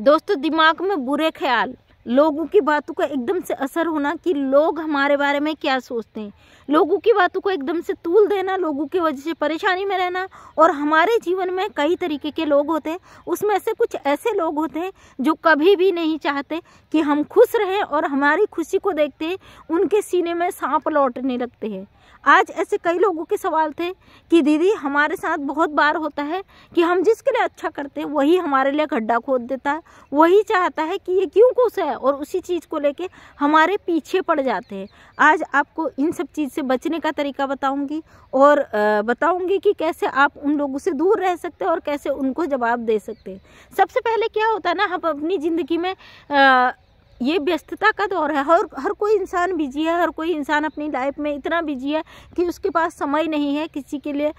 दोस्तों दिमाग में बुरे ख्याल लोगों की बातों का एकदम से असर होना कि लोग हमारे बारे में क्या सोचते हैं लोगों की बातों को एकदम से तूल देना लोगों की वजह से परेशानी में रहना और हमारे जीवन में कई तरीके के लोग होते हैं उसमें से कुछ ऐसे लोग होते हैं जो कभी भी नहीं चाहते कि हम खुश रहें और हमारी खुशी को देखते हैं उनके सीने में सांप लौटने लगते हैं आज ऐसे कई लोगों के सवाल थे कि दीदी हमारे साथ बहुत बार होता है कि हम जिसके लिए अच्छा करते हैं वही हमारे लिए गड्ढा खोद देता है वही चाहता है कि ये क्यों खुश है और उसी चीज़ को लेके हमारे पीछे पड़ जाते हैं आज आपको इन सब चीज़ से बचने का तरीका बताऊंगी और बताऊंगी कि कैसे आप उन लोगों से दूर रह सकते हैं और कैसे उनको जवाब दे सकते हैं सबसे पहले क्या होता है ना हम अपनी ज़िंदगी में आ, ये व्यस्तता का दौर है हर हर कोई इंसान बिजी है हर कोई इंसान अपनी लाइफ में इतना बिजी है कि उसके पास समय नहीं है किसी के लिए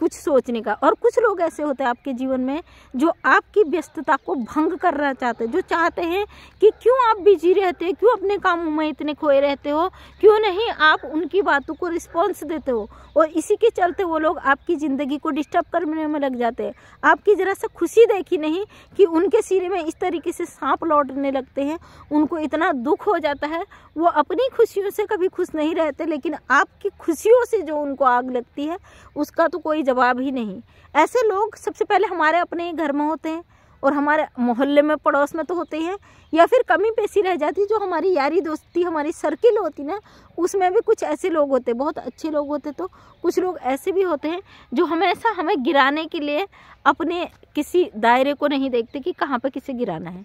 कुछ सोचने का और कुछ लोग ऐसे होते हैं आपके जीवन में जो आपकी व्यस्तता को भंग करना चाहते हैं जो चाहते हैं कि क्यों आप बिजी रहते हो क्यों अपने कामों में इतने खोए रहते हो क्यों नहीं आप उनकी बातों को रिस्पॉन्स देते हो और इसी के चलते वो लोग आपकी ज़िंदगी को डिस्टर्ब करने में लग जाते हैं आपकी ज़रा सा खुशी देखी नहीं कि उनके सिरे में इस तरीके से सांप लौटने लगते हैं उनको इतना दुख हो जाता है वो अपनी खुशियों से कभी खुश नहीं रहते लेकिन आपकी खुशियों से जो उनको आग लगती है उसका तो कोई जवाब ही नहीं ऐसे लोग सबसे पहले हमारे अपने घर में होते हैं और हमारे मोहल्ले में पड़ोस में तो होते हैं या फिर कमी पेशी रह जाती जो हमारी यारी दोस्ती हमारी सर्किल होती ना उसमें भी कुछ ऐसे लोग होते बहुत अच्छे लोग होते तो कुछ लोग ऐसे भी होते हैं जो हमेशा हमें गिराने के लिए अपने किसी दायरे को नहीं देखते कि कहाँ पर किसे गिराना है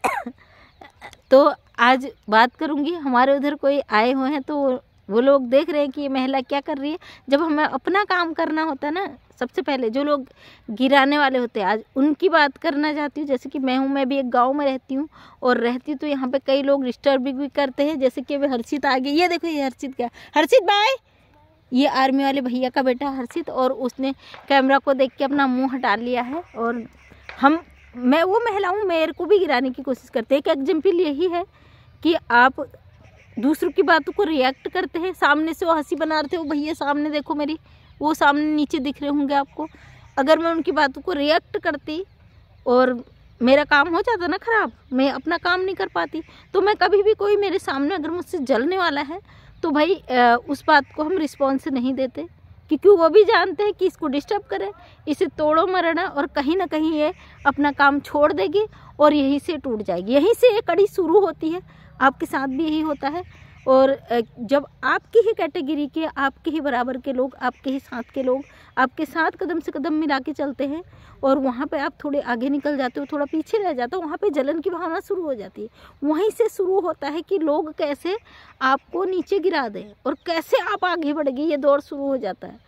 तो आज बात करूँगी हमारे उधर कोई आए हुए हैं तो वो लोग देख रहे हैं कि ये महिला क्या कर रही है जब हमें अपना काम करना होता ना सबसे पहले जो लोग गिराने वाले होते हैं आज उनकी बात करना चाहती हूँ जैसे कि मैं हूँ मैं भी एक गांव में रहती हूँ और रहती हूँ तो यहाँ पे कई लोग डिस्टर्ब भी करते हैं जैसे कि अभी हर्षित आ गई ये देखो ये हर्षित क्या हर्षित बाय ये आर्मी वाले भैया का बेटा हर्षित और उसने कैमरा को देख के अपना मुँह हटा लिया है और हम मैं वो महिला हूँ मेयर को भी गिराने की कोशिश करते हैं एक एग्जाम्पल यही है कि आप दूसरों की बातों को रिएक्ट करते हैं सामने से वो हंसी बना रहे थे वो भैया सामने देखो मेरी वो सामने नीचे दिख रहे होंगे आपको अगर मैं उनकी बातों को रिएक्ट करती और मेरा काम हो जाता ना ख़राब मैं अपना काम नहीं कर पाती तो मैं कभी भी कोई मेरे सामने अगर मुझसे जलने वाला है तो भाई उस बात को हम रिस्पॉन्स नहीं देते क्योंकि वो भी जानते हैं कि इसको डिस्टर्ब करें इसे तोड़ो मरना और कहीं ना कहीं ये अपना काम छोड़ देगी और यहीं से टूट जाएगी यहीं से ये कड़ी शुरू होती है आपके साथ भी यही होता है और जब आपकी ही कैटेगरी के आपके ही बराबर के लोग आपके ही साथ के लोग आपके साथ कदम से कदम मिला के चलते हैं और वहाँ पे आप थोड़े आगे निकल जाते हो थोड़ा पीछे रह जाते हो वहाँ पे जलन की भावना शुरू हो जाती है वहीं से शुरू होता है कि लोग कैसे आपको नीचे गिरा दें और कैसे आप आगे बढ़ गए ये दौर शुरू हो जाता है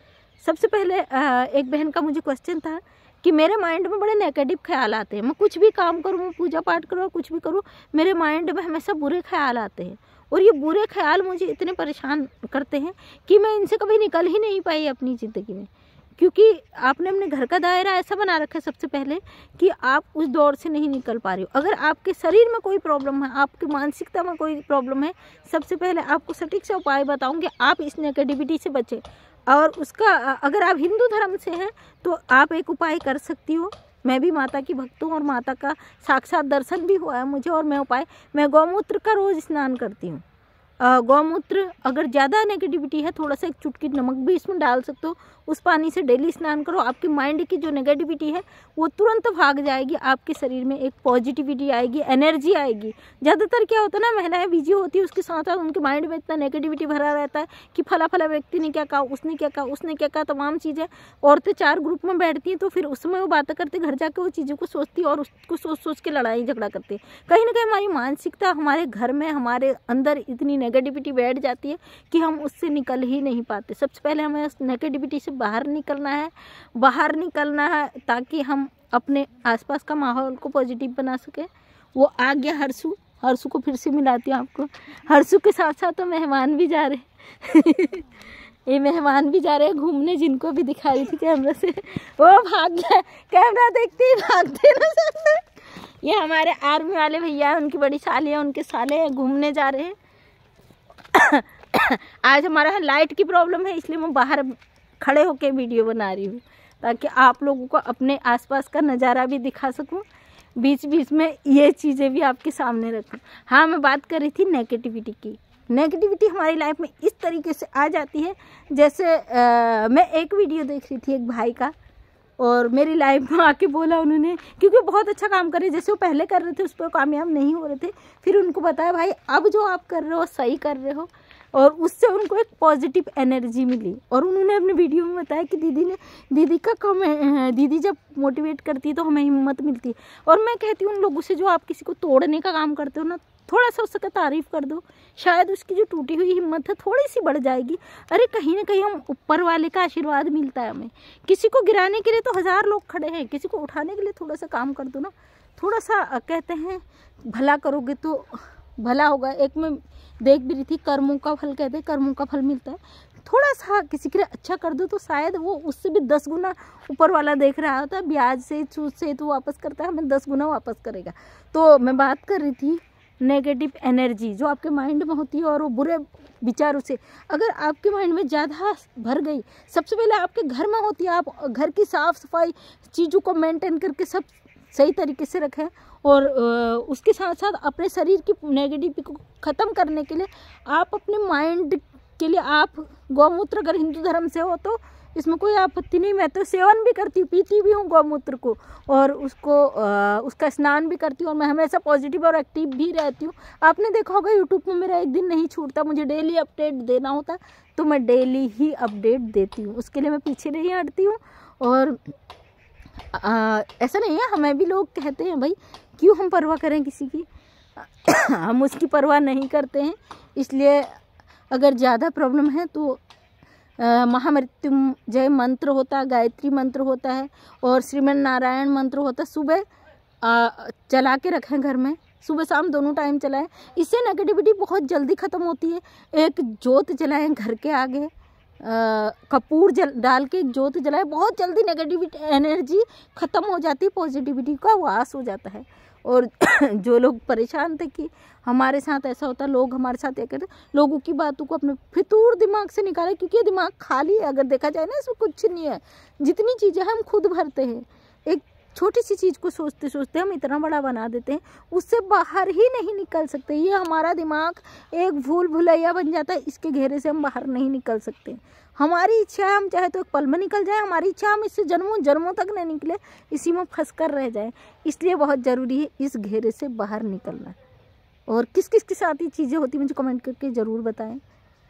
सबसे पहले एक बहन का मुझे क्वेश्चन था कि मेरे माइंड में बड़े नेगेटिव ख्याल आते हैं मैं कुछ भी काम करूँ पूजा पाठ करूँ कुछ भी करूँ मेरे माइंड में हमेशा बुरे ख्याल आते हैं और ये बुरे ख्याल मुझे इतने परेशान करते हैं कि मैं इनसे कभी निकल ही नहीं पाई अपनी ज़िंदगी में क्योंकि आपने अपने घर का दायरा ऐसा बना रखा है सबसे पहले कि आप उस दौर से नहीं निकल पा रहे हो अगर आपके शरीर में कोई प्रॉब्लम है आपकी मानसिकता में कोई प्रॉब्लम है सबसे पहले आपको सटीक से उपाय बताऊँगी आप इस नेगेटिविटी से बचें और उसका अगर आप हिंदू धर्म से हैं तो आप एक उपाय कर सकती हो मैं भी माता की भक्त हूँ और माता का साक्षात दर्शन भी हुआ है मुझे और मैं उपाय मैं गौमूत्र का रोज़ स्नान करती हूँ गौमूत्र अगर ज़्यादा नेगेटिविटी है थोड़ा सा एक चुटकी नमक भी इसमें डाल सकते हो उस पानी से डेली स्नान करो आपकी माइंड की जो नेगेटिविटी है वो तुरंत भाग जाएगी आपके शरीर में एक पॉजिटिविटी आएगी एनर्जी आएगी ज़्यादातर क्या होता है ना महिलाएं बिजी होती है उसके साथ साथ उनके माइंड में इतना नेगेटिविटी भरा रहता है कि फला फला व्यक्ति ने क्या कहा उसने क्या कहा उसने क्या कहा तमाम चीज़ें औरतें चार ग्रुप में बैठती हैं तो फिर उसमें वो बातें करते घर जाकर वो चीज़ों को सोचती और उसको सोच सोच के लड़ाई झगड़ा करते कहीं ना कहीं हमारी मानसिकता हमारे घर में हमारे अंदर इतनी नेगेटिविटी बैठ जाती है कि हम उससे निकल ही नहीं पाते सबसे पहले हमें उस नेगेटिविटी से बाहर निकलना है बाहर निकलना है ताकि हम अपने आसपास का माहौल को पॉजिटिव बना सके वो आ गया हर्षू हर्षू को फिर से मिलाती हूँ आपको हर्षू के साथ साथ तो मेहमान भी जा रहे ये मेहमान भी जा रहे हैं घूमने जिनको भी दिखा रही थी कैमरा से वो भाग गया कैमरा देखते ही भागते ना ये हमारे आर्मी वाले भैया हैं उनकी बड़ी साली है उनके साले हैं घूमने जा रहे हैं आज हमारा लाइट की प्रॉब्लम है इसलिए मैं बाहर खड़े होकर वीडियो बना रही हूँ ताकि आप लोगों को अपने आसपास का नज़ारा भी दिखा सकूँ बीच बीच में ये चीज़ें भी आपके सामने रखूँ हाँ मैं बात कर रही थी नेगेटिविटी की नेगेटिविटी हमारी लाइफ में इस तरीके से आ जाती है जैसे आ, मैं एक वीडियो देख रही थी एक भाई का और मेरी लाइफ में आके बोला उन्होंने क्योंकि बहुत अच्छा काम कर रहे जैसे वो पहले कर रहे थे उस पर कामयाब नहीं हो रहे थे फिर उनको बताया भाई अब जो आप कर रहे हो सही कर रहे हो और उससे उनको एक पॉजिटिव एनर्जी मिली और उन्होंने अपने वीडियो में बताया कि दीदी ने दीदी का कम दीदी जब मोटिवेट करती है तो हमें हिम्मत मिलती है और मैं कहती हूँ उन लोगों से जो आप किसी को तोड़ने का काम करते हो ना थोड़ा सा उसका तारीफ़ कर दो शायद उसकी जो टूटी हुई हिम्मत है थोड़ी सी बढ़ जाएगी अरे कहीं ना कहीं हम ऊपर वाले का आशीर्वाद मिलता है हमें किसी को गिराने के लिए तो हज़ार लोग खड़े हैं किसी को उठाने के लिए थोड़ा सा काम कर दो ना थोड़ा सा कहते हैं भला करोगे तो भला होगा एक में देख भी रही थी कर्मों का फल कहते हैं कर्मों का फल मिलता है थोड़ा सा किसी के लिए अच्छा कर दो तो शायद वो उससे भी दस गुना ऊपर वाला देख रहा होता ब्याज से छूट से तो वापस करता है हमें दस गुना वापस करेगा तो मैं बात कर रही थी नेगेटिव एनर्जी जो आपके माइंड में होती है और वो बुरे विचारों से अगर आपके माइंड में ज़्यादा भर गई सबसे पहले आपके घर में होती है आप घर की साफ़ सफाई चीज़ों को मेंटेन करके सब सही तरीके से रखें और उसके साथ साथ अपने शरीर की नेगेटिविटी को ख़त्म करने के लिए आप अपने माइंड के लिए आप गौमूत्र अगर हिंदू धर्म से हो तो इसमें कोई आपत्ति नहीं मैं तो सेवन भी करती हूँ पीती भी हूँ गौमूत्र को और उसको आ, उसका स्नान भी करती हूँ और मैं हमेशा पॉजिटिव और एक्टिव भी रहती हूँ आपने देखा होगा यूट्यूब में मेरा एक दिन नहीं छूटता मुझे डेली अपडेट देना होता तो मैं डेली ही अपडेट देती हूँ उसके लिए मैं पीछे नहीं हटती हूँ और ऐसा नहीं है हमें भी लोग कहते हैं भाई क्यों हम परवाह करें किसी की हम उसकी परवाह नहीं करते हैं इसलिए अगर ज़्यादा प्रॉब्लम है तो महामृत्युंजय मंत्र होता है गायत्री मंत्र होता है और श्रीमन नारायण मंत्र होता है सुबह चला के रखें घर में सुबह शाम दोनों टाइम चलाएं इससे नेगेटिविटी बहुत जल्दी ख़त्म होती है एक जोत जलाएं घर के आगे कपूर जल डाल के एक जोत जलाए बहुत जल्दी नेगेटिविटी एनर्जी ख़त्म हो जाती पॉजिटिविटी का वास हो जाता है और जो लोग परेशान थे कि हमारे साथ ऐसा होता लोग हमारे साथ ये करते लोगों की बातों को अपने फितूर दिमाग से निकाले क्योंकि ये दिमाग खाली है अगर देखा जाए ना इसमें कुछ नहीं है जितनी चीज़ें हम खुद भरते हैं एक छोटी सी चीज़ को सोचते सोचते हम इतना बड़ा बना देते हैं उससे बाहर ही नहीं निकल सकते ये हमारा दिमाग एक भूल भुलैया बन जाता है इसके घेरे से हम बाहर नहीं निकल सकते हमारी इच्छा हम चाहे तो एक पल में निकल जाए हमारी इच्छा हम इससे जन्मों जन्मों तक नहीं निकले इसी में फंस कर रह जाए इसलिए बहुत ज़रूरी है इस घेरे से बाहर निकलना और किस किस के साथ ये चीज़ें होती मुझे कमेंट करके ज़रूर बताएँ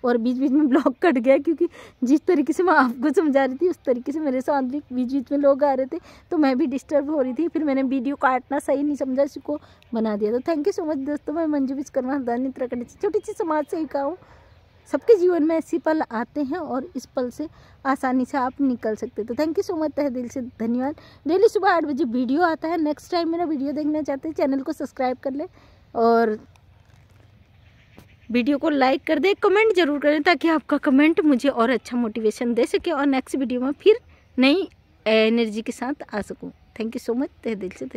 और बीच बीच में ब्लॉग कट गया क्योंकि जिस तरीके से मैं आपको समझा रही थी उस तरीके से मेरे साथ भी बीच बीच में लोग आ रहे थे तो मैं भी डिस्टर्ब हो रही थी फिर मैंने वीडियो काटना सही नहीं समझा इसी को बना दिया तो थैंक यू सो मच दोस्तों मैं मंजू विश्वकर्मा हरदानी उत्तराखंड छोटी सी समाज से ही कहूँ सबके जीवन में ऐसे पल आते हैं और इस पल से आसानी से आप निकल सकते तो थैंक यू सो मच तह दिल से धन्यवाद डेली सुबह आठ बजे वीडियो आता है नेक्स्ट टाइम मेरा वीडियो देखना चाहते हैं चैनल को सब्सक्राइब कर ले और वीडियो को लाइक कर दें कमेंट जरूर करें ताकि आपका कमेंट मुझे और अच्छा मोटिवेशन दे सके और नेक्स्ट वीडियो में फिर नई एनर्जी के साथ आ सकूँ थैंक यू सो मच तह दिल से धन्यवाद